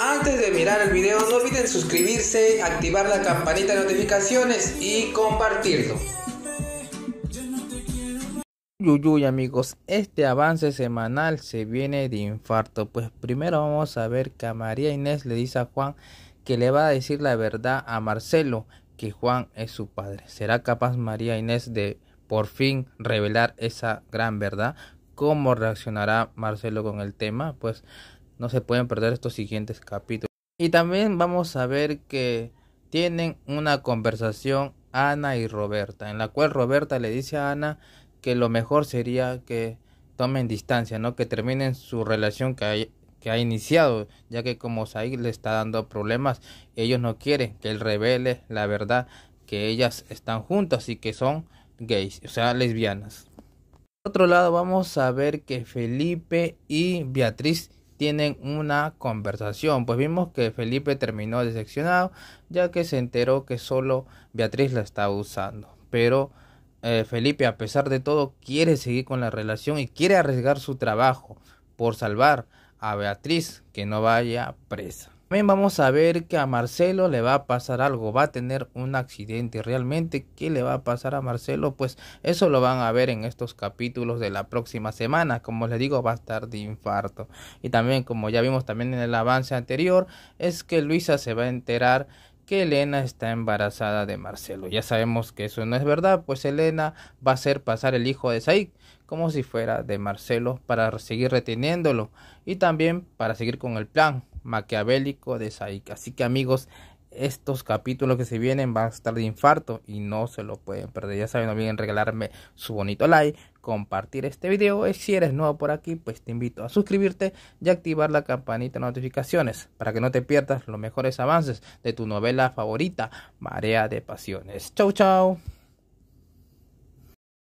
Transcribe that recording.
Antes de mirar el video no olviden suscribirse, activar la campanita de notificaciones y compartirlo. Yuyuy amigos, este avance semanal se viene de infarto, pues primero vamos a ver que a María Inés le dice a Juan que le va a decir la verdad a Marcelo, que Juan es su padre. ¿Será capaz María Inés de por fin revelar esa gran verdad? ¿Cómo reaccionará Marcelo con el tema? Pues no se pueden perder estos siguientes capítulos. Y también vamos a ver que tienen una conversación Ana y Roberta, en la cual Roberta le dice a Ana que lo mejor sería que tomen distancia, ¿no? Que terminen su relación que, que ha iniciado, ya que como Said le está dando problemas, ellos no quieren que él revele la verdad que ellas están juntas y que son gays, o sea, lesbianas. Por otro lado, vamos a ver que Felipe y Beatriz tienen una conversación, pues vimos que Felipe terminó decepcionado ya que se enteró que solo Beatriz la estaba usando. Pero eh, Felipe a pesar de todo quiere seguir con la relación y quiere arriesgar su trabajo por salvar a Beatriz que no vaya presa. También vamos a ver que a Marcelo le va a pasar algo, va a tener un accidente. Realmente, ¿qué le va a pasar a Marcelo? Pues eso lo van a ver en estos capítulos de la próxima semana. Como les digo, va a estar de infarto. Y también, como ya vimos también en el avance anterior, es que Luisa se va a enterar que Elena está embarazada de Marcelo. Ya sabemos que eso no es verdad, pues Elena va a hacer pasar el hijo de Said como si fuera de Marcelo para seguir reteniéndolo y también para seguir con el plan maquiavélico de Said. Así que amigos, estos capítulos que se vienen van a estar de infarto y no se lo pueden perder. Ya saben, no olviden regalarme su bonito like, compartir este video. Y si eres nuevo por aquí, pues te invito a suscribirte y activar la campanita de notificaciones para que no te pierdas los mejores avances de tu novela favorita, Marea de Pasiones. Chau, chau.